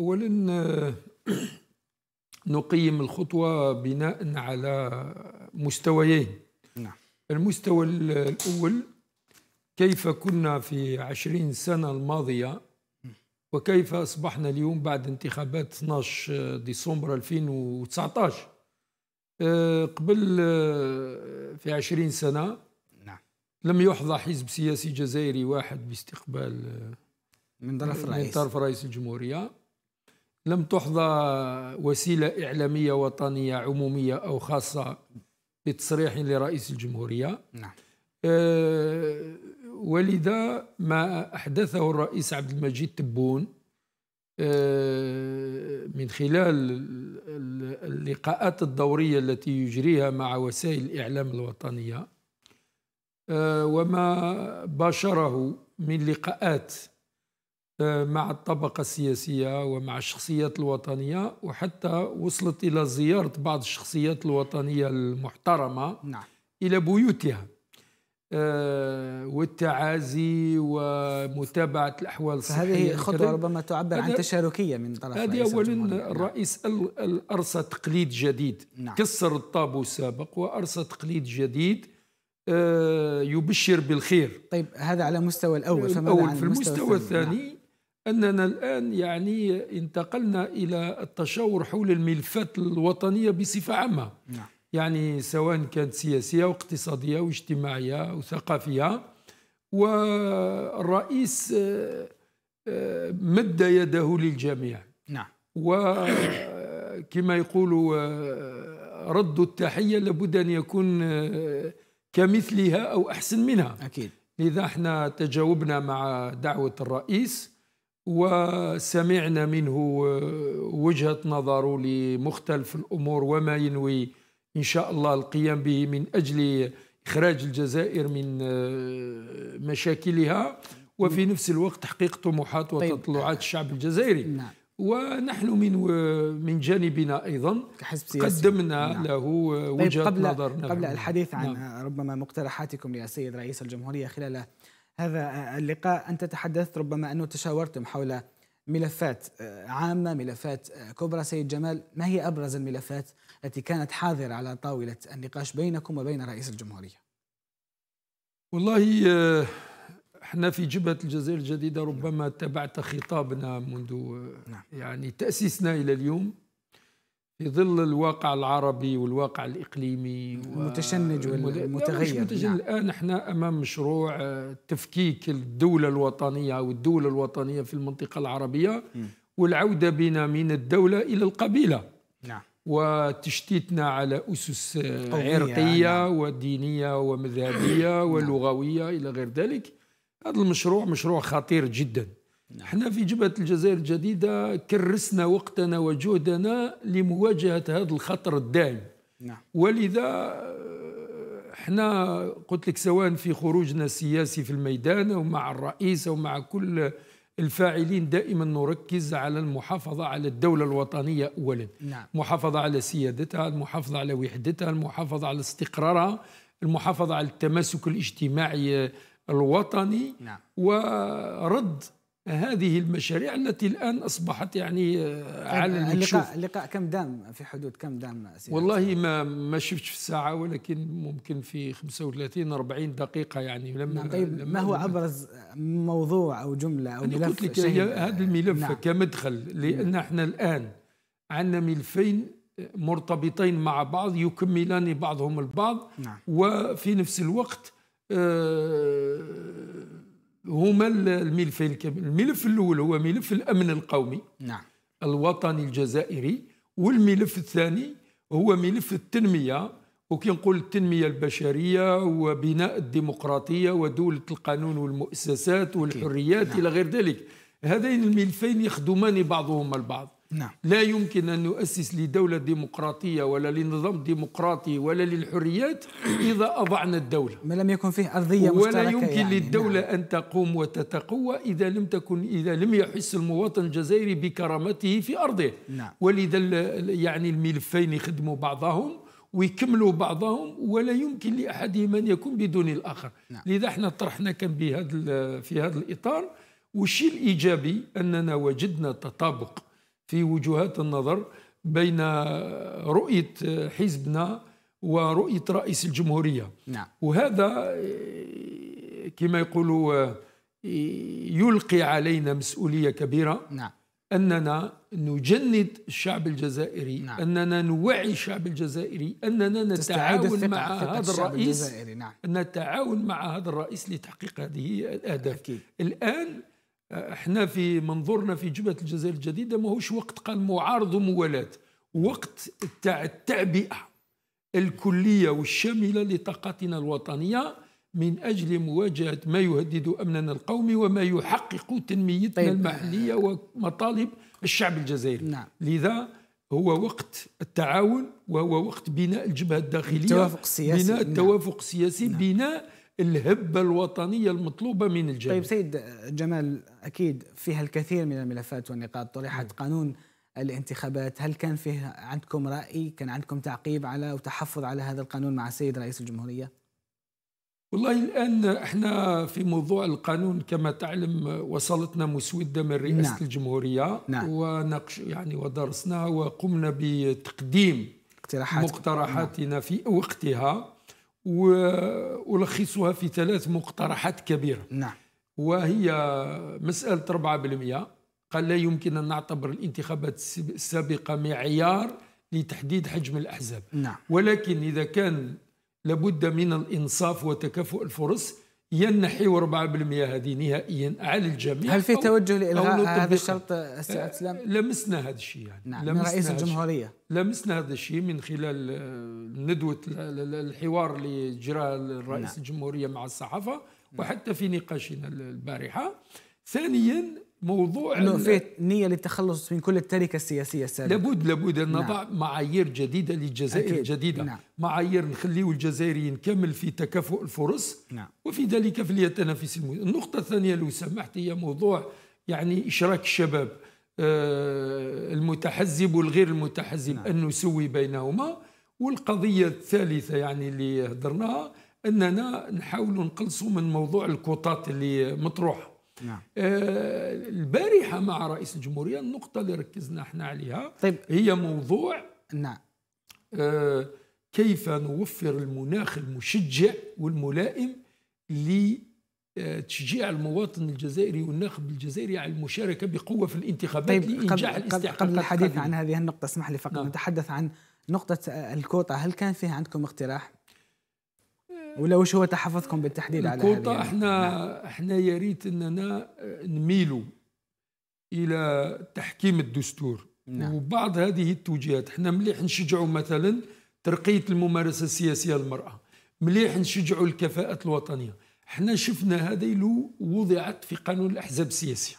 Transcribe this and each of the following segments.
اولا آه، نقيم الخطوه بناء على مستويين نعم. المستوى الاول كيف كنا في عشرين سنه الماضيه وكيف اصبحنا اليوم بعد انتخابات 12 ديسمبر 2019 آه، قبل آه، في عشرين سنه نعم. لم يحظى حزب سياسي جزائري واحد باستقبال من طرف من طرف رئيس الجمهوريه لم تحظى وسيلة إعلامية وطنية عمومية أو خاصة بتصريح لرئيس الجمهورية نعم. أه ولذا ما أحدثه الرئيس عبد المجيد تبون أه من خلال اللقاءات الدورية التي يجريها مع وسائل الإعلام الوطنية أه وما باشره من لقاءات مع الطبقة السياسية ومع الشخصيات الوطنية وحتى وصلت إلى زيارة بعض الشخصيات الوطنية المحترمة نعم. إلى بيوتها آه، والتعازي ومتابعة الأحوال الصحية هذه خطوة ربما تعبر عن تشاركية من طرف هذه أولا الرئيس نعم. أرسى تقليد جديد نعم. كسر الطابو السابق وأرسى تقليد جديد آه، يبشر بالخير طيب هذا على مستوى الأول فماذا الأول عن في المستوى, المستوى الثاني نعم. أننا الآن يعني انتقلنا إلى التشاور حول الملفات الوطنية بصفة عامة نعم. يعني سواء كانت سياسية واقتصادية واجتماعية وثقافية والرئيس آه، آه، مد يده للجميع نعم وكما يقولوا آه، رد التحية لابد أن يكون كمثلها أو أحسن منها أكيد لذا احنا تجاوبنا مع دعوة الرئيس وسمعنا منه آه، وجهة نظره لمختلف الأمور وما ينوي إن شاء الله القيام به من أجل إخراج الجزائر من آه، مشاكلها وفي نفس الوقت تحقيق طموحات طيب. وتطلعات الشعب الجزائري نعم. ونحن من و... آه، من جانبنا ايضا كحزب سياسي قدمنا نعم. له طيب، وجهه طيب قبل نظر نعم. قبل الحديث عن نعم. ربما مقترحاتكم يا سيد رئيس الجمهوريه خلال هذا اللقاء أنت تحدثت ربما أنه تشاورتم حول ملفات آه، عامة ملفات آه، كبرى سيد جمال ما هي أبرز الملفات التي كانت حاضرة على طاولة النقاش بينكم وبين رئيس الجمهورية والله آه، احنا في جبهة الجزائر الجديدة ربما تبعت خطابنا منذ نعم. يعني تأسيسنا إلى اليوم في ظل الواقع العربي والواقع الإقليمي المتشنج والمتغير مش متشنج. نعم. الآن احنا أمام مشروع آه، تفكيك الدولة الوطنية أو الدولة الوطنية في المنطقة العربية م. والعودة بنا من الدولة إلى القبيلة نعم وتشتيتنا على أسس آه، عرقية نعم. ودينية ومذهبية نعم. ولغوية نعم. إلى غير ذلك هذا المشروع مشروع خطير جداً نعم. احنا في جبهة الجزائر الجديدة كرسنا وقتنا وجهدنا لمواجهة هذا الخطر الدائم نعم. ولذا احنا قلت لك سواء في خروجنا السياسي في الميدان او مع الرئيس او مع كل الفاعلين دائما نركز على المحافظة على الدولة الوطنية أولا نعم. محافظة على سيادتها المحافظة على وحدتها المحافظة على استقرارها المحافظة على التماسك الاجتماعي الوطني نعم. ورد هذه المشاريع التي الان اصبحت يعني آه، على طيب، المكشوف اللقاء اللقاء كم دام في حدود كم دام والله ما ما شفتش في الساعه ولكن ممكن في 35 40 دقيقه يعني لما نعم طيب لما ما هو ابرز موضوع او جمله او ملف قلت لك هذا الملف نعم. كمدخل لان نعم. احنا الان عندنا ملفين مرتبطين مع بعض يكملان بعضهم البعض نعم. وفي نفس الوقت آه، هما الملفين الملف الاول هو ملف الامن القومي نعم الوطني الجزائري والملف الثاني هو ملف التنميه وكي نقول التنميه البشريه وبناء الديمقراطيه ودوله القانون والمؤسسات والحريات نعم. الى غير ذلك هذين الملفين يخدمان بعضهما البعض نعم. لا يمكن أن نؤسس لدولة ديمقراطية ولا لنظام ديمقراطي ولا للحريات إذا أضعنا الدولة ما لم يكن فيه أرضية ولا يمكن يعني. نعم. للدولة نعم. أن تقوم وتتقوى إذا لم تكن إذا لم يحس المواطن الجزائري بكرامته في أرضه نعم. ولذا يعني الملفين يخدموا بعضهم ويكملوا بعضهم ولا يمكن لأحدهم أن يكون بدون الآخر نعم. لذا احنا طرحنا كان بهذا في هذا الإطار والشيء الإيجابي أننا وجدنا تطابق في وجهات النظر بين رؤية حزبنا ورؤية رئيس الجمهورية نعم. وهذا آه، كما يقولوا آه، يلقي علينا مسؤولية كبيرة نعم. أننا نجند الشعب الجزائري نعم. أننا نوعي الشعب الجزائري أننا نتعاون مع هذا الرئيس نعم. نتعاون مع هذا الرئيس لتحقيق هذه الأهداف أكيد. الآن احنا في منظورنا في جبهه الجزائر الجديده ماهوش وقت قال معارض وموالاه وقت تاع التعبئه الكليه والشامله لطاقتنا الوطنيه من اجل مواجهه ما يهدد امننا القومي وما يحقق تنميتنا طيب. المحليه ومطالب الشعب الجزائري نعم. لذا هو وقت التعاون وهو وقت بناء الجبهه الداخليه التوافق السياسي بناء التوافق السياسي نعم. بناء الهبة الوطنية المطلوبة من الجميع طيب سيد جمال أكيد فيها الكثير من الملفات والنقاط طرحت نعم. قانون الانتخابات هل كان فيه عندكم رأي كان عندكم تعقيب على وتحفظ على هذا القانون مع السيد رئيس الجمهورية والله الآن احنا في موضوع القانون كما تعلم وصلتنا مسودة من رئاسة نعم. الجمهورية نعم. ونقش يعني ودرسناها وقمنا بتقديم اقتراحات مقترحاتنا نعم. في وقتها والخصها في ثلاث مقترحات كبيرة نعم وهي مسألة 4% قال لا يمكن أن نعتبر الانتخابات السابقة معيار لتحديد حجم الأحزاب نعم. ولكن إذا كان لابد من الإنصاف وتكافؤ الفرص ينحي 4% هذه نهائيا على الجميع هل في توجه لالغاء هذا الشرط استاذ آه، اسلام؟ لمسنا هذا الشيء يعني نعم لمسنا رئيس الجمهوريه لمسنا هذا الشيء من خلال آه، ندوه الحوار اللي جراه رئيس نعم. الجمهوريه مع الصحافه نعم. وحتى في نقاشنا البارحه ثانيا موضوع انه في نيه للتخلص من كل التركه السياسيه السابقه لابد لابد ان نضع نعم. معايير جديده للجزائر الجديده نعم. معايير نخليو الجزائريين كامل في تكافؤ الفرص نعم. وفي ذلك في التنافس النقطه الثانيه لو سمحت هي موضوع يعني اشراك الشباب آه المتحزب والغير المتحزب نعم. ان نسوي بينهما والقضيه الثالثه يعني اللي هضرناها اننا نحاول نقلصوا من موضوع الكوطات اللي مطروحه نعم. آه البارحه مع رئيس الجمهوريه النقطه اللي ركزنا احنا عليها طيب. هي موضوع نعم آه كيف نوفر المناخ المشجع والملائم لتشجيع المواطن الجزائري والناخب الجزائري على المشاركه بقوه في الانتخابات طيب لانجاح قبل, قبل الحديث عن هذه النقطه اسمح لي فقط نعم. نتحدث عن نقطه الكوطه هل كان فيها عندكم اقتراح ولا وش هو تحفظكم بالتحديد على هذه احنا نعم. احنا يا ريت اننا نميلوا الى تحكيم الدستور نعم. وبعض هذه التوجيهات احنا مليح نشجعوا مثلا ترقيه الممارسه السياسيه للمراه مليح نشجعوا الكفاءات الوطنيه احنا شفنا هذه لو وضعت في قانون الاحزاب السياسيه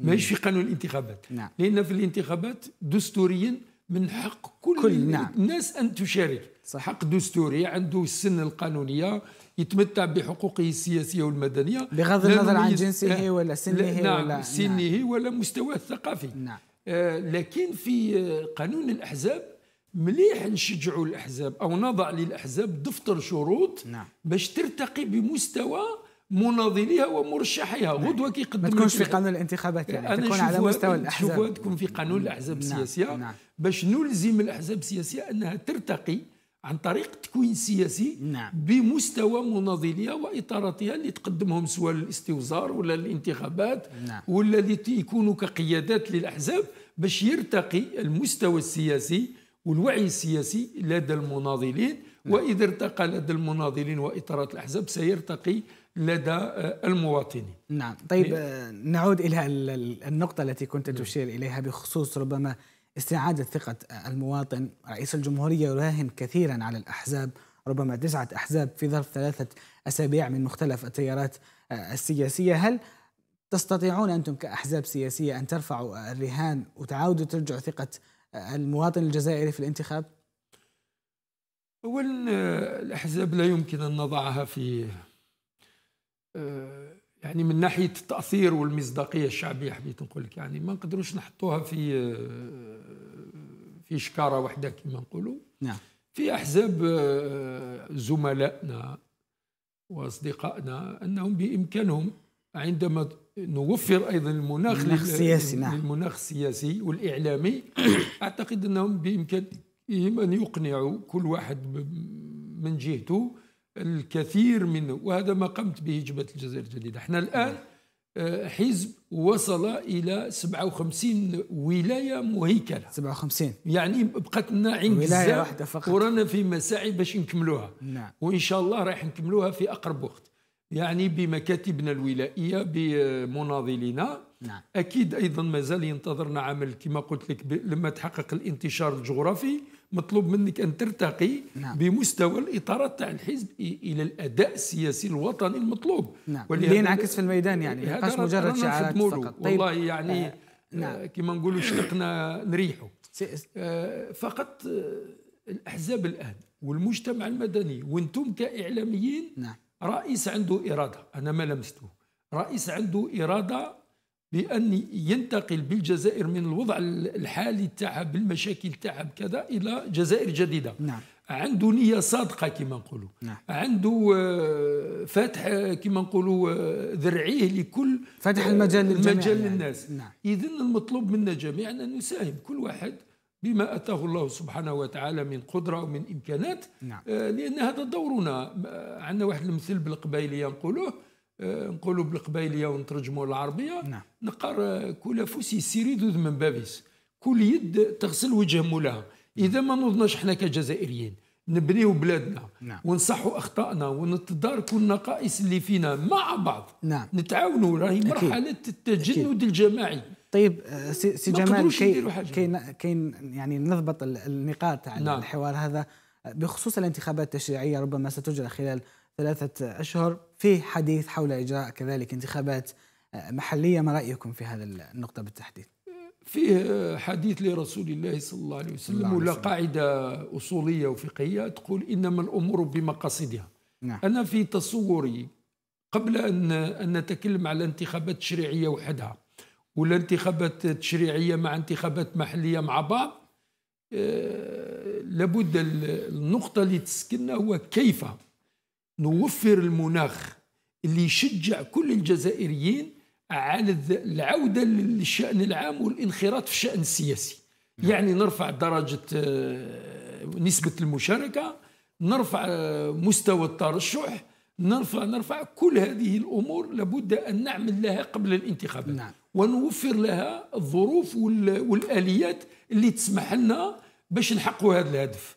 نعم. ماهيش في قانون الانتخابات نعم. لان في الانتخابات دستوريا من حق كل, كل نعم. الناس ان تشارك حق دستوري عنده السن القانونيه يتمتع بحقوقه السياسيه والمدنيه بغض النظر عن جنسه ولا سنه نعم ولا نعم. سنه نعم. ولا مستواه الثقافي نعم. آه لكن في آه، قانون الاحزاب مليح نشجعوا الاحزاب او نضع للاحزاب دفتر شروط نعم. باش ترتقي بمستوى مناضليها ومرشحيها نعم. غدوه كي ما تكونش في قانون الانتخابات يعني تكون على مستوى الاحزاب تكون في قانون الاحزاب نعم، السياسيه نعم. نعم. باش نلزم الاحزاب السياسيه انها ترتقي عن طريق تكوين سياسي نعم. بمستوى مناضليه واطاراتها اللي تقدمهم سواء الاستوزار ولا الانتخابات نعم. ولا اللي يكونوا كقيادات للاحزاب باش يرتقي المستوى السياسي والوعي السياسي لدى المناضلين نعم. واذا ارتقى لدى المناضلين واطارات الاحزاب سيرتقي لدى آه، المواطنين نعم طيب آه، نعود الى النقطه التي كنت تشير اليها بخصوص ربما استعادة ثقة المواطن رئيس الجمهورية يراهن كثيرا على الأحزاب ربما تسعة أحزاب في ظرف ثلاثة أسابيع من مختلف التيارات آه، السياسية هل تستطيعون أنتم كأحزاب سياسية أن ترفعوا الرهان وتعاودوا ترجعوا ثقة آه، المواطن الجزائري في الانتخاب؟ أولا آه، الأحزاب لا يمكن أن نضعها في يعني من ناحيه التاثير والمصداقيه الشعبيه حبيت نقول لك يعني ما نقدروش نحطوها في في شكاره واحده كما نقولوا نعم في احزاب زملائنا واصدقائنا انهم بامكانهم عندما نوفر ايضا المناخ السياسي نعم المناخ السياسي والاعلامي اعتقد انهم بامكانهم ان يقنعوا كل واحد من جهته الكثير من وهذا ما قمت به جبهة الجزائر الجديدة احنا الآن آه، حزب وصل إلى 57 ولاية مهيكلة 57 يعني بقات لنا عند ولاية واحدة فقط ورانا في مساعي باش نكملوها نعم. وإن شاء الله راح نكملوها في أقرب وقت يعني بمكاتبنا الولائية بمناضلينا نعم. اكيد ايضا مازال ينتظرنا عمل كما قلت لك لما تحقق الانتشار الجغرافي مطلوب منك ان ترتقي نعم. بمستوى الاطارات تاع الحزب الى الاداء السياسي الوطني المطلوب نعم. اللي ينعكس في الميدان يعني هذا مجرد شعارات فقط طيب. والله يعني آه. نعم. آه، كما نقولوا شقنا نريحوا آه فقط آه، الاحزاب الان والمجتمع المدني وانتم كاعلاميين نعم. رئيس عنده اراده انا ما لمسته رئيس عنده اراده لأن ينتقل بالجزائر من الوضع الحالي تاعها بالمشاكل تاعها بكذا إلى جزائر جديدة نعم. عنده نية صادقة كما نقولوا نعم. عنده آه، فتح آه، كما نقولوا آه، ذرعيه لكل فتح المجال للجميع المجال يعني. للناس نعم. اذا المطلوب منا جميعا أن نساهم كل واحد بما أتاه الله سبحانه وتعالى من قدرة ومن إمكانات نعم. لأن هذا دورنا عندنا واحد المثل بالقبائلية نقولوه آه، نقولوا بالقبايليه ونترجموا للعربيه نعم آه، كل فوس سيري دود من بابيس كل يد تغسل وجه مولاها اذا ما نضناش احنا كجزائريين نبنيو بلادنا نعم. ونصحوا اخطائنا ونتداركوا النقائص اللي فينا مع بعض نعم. نتعاونوا راهي مرحله التجند الجماعي طيب آه، سي جمال كي كاين يعني نضبط النقاط على نعم. الحوار هذا بخصوص الانتخابات التشريعيه ربما ستجرى خلال ثلاثة أشهر في حديث حول إجراء كذلك انتخابات آه، محلية ما رأيكم في هذا النقطة بالتحديد؟ فيه حديث لرسول الله صلى الله عليه وسلم نعم، ولا قاعدة أصولية وفقهية تقول إنما الأمور بمقاصدها نعم. أنا في تصوري قبل أن أن نتكلم على انتخابات تشريعية وحدها ولا انتخابات تشريعية مع انتخابات محلية مع بعض آه، لابد النقطة اللي تسكنها هو كيف نوفر المناخ اللي يشجع كل الجزائريين على العودة للشأن العام والانخراط في الشأن السياسي نعم. يعني نرفع درجة آه، نسبة المشاركة نرفع آه، مستوى الترشح نرفع نرفع كل هذه الأمور لابد أن نعمل لها قبل الانتخابات نعم. ونوفر لها الظروف والآليات اللي تسمح لنا باش نحققوا هذا الهدف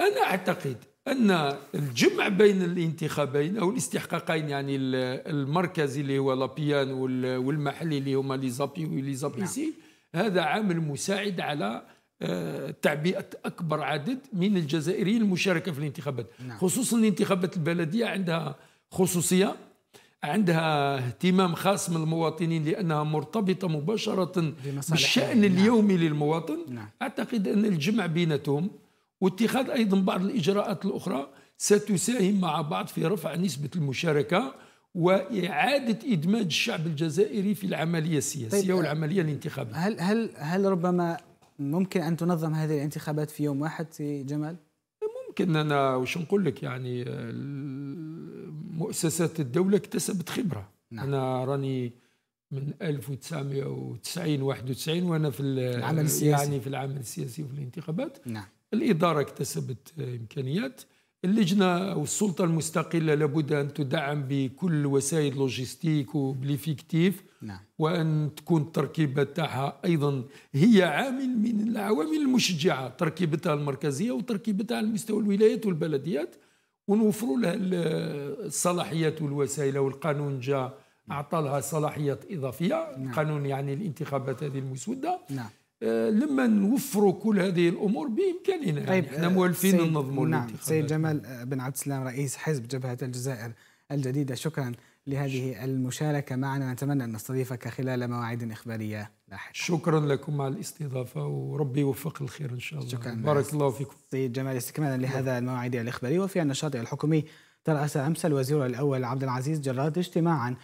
أنا أعتقد ان الجمع بين الانتخابين او الاستحقاقين يعني المركزي اللي هو لابيان والمحلي اللي هما لي زابي ولي زابيسي نعم. هذا عامل مساعد على آه، تعبئه اكبر عدد من الجزائريين المشاركه في الانتخابات نعم. خصوصا الانتخابات البلديه عندها خصوصيه عندها اهتمام خاص من المواطنين لانها مرتبطه مباشره بالشان نعم. اليومي للمواطن نعم. اعتقد ان الجمع بينتهم واتخاذ أيضا بعض الإجراءات الأخرى ستساهم مع بعض في رفع نسبة المشاركة وإعادة إدماج الشعب الجزائري في العملية السياسية طيب والعملية الانتخابية هل, هل, هل ربما ممكن أن تنظم هذه الانتخابات في يوم واحد في جمال؟ ممكن أنا وش نقول لك يعني آه، مؤسسات الدولة اكتسبت خبرة نعم. أنا راني من 1990 91 وانا في العمل السياسي يعني في العمل السياسي وفي الانتخابات نعم الإدارة اكتسبت إمكانيات اللجنة أو السلطة المستقلة لابد أن تدعم بكل وسائل لوجيستيك وبليفيكتيف نعم. وأن تكون التركيبة تاعها أيضا هي عامل من العوامل المشجعة تركيبتها المركزية وتركيبتها على مستوى الولايات والبلديات ونوفروا لها الصلاحيات والوسائل والقانون جاء نعم. أعطى لها صلاحيات إضافية نعم. قانون يعني الانتخابات هذه المسودة نعم آه، لما نوفروا كل هذه الامور بامكاننا يعني طيب يعني احنا آه، موالفين ننظموا نعم سيد جمال آه، بن عبد السلام رئيس حزب جبهه الجزائر الجديده شكرا لهذه المشاركه معنا نتمنى ان نستضيفك خلال مواعيد اخباريه لاحقا شكرا لكم على الاستضافه وربي يوفق الخير ان شاء الله شكرا بارك الله فيكم سيد جمال استكمالا لهذا المواعيد الاخباريه وفي النشاط الحكومي ترأس امس الوزير الاول عبد العزيز جراد اجتماعا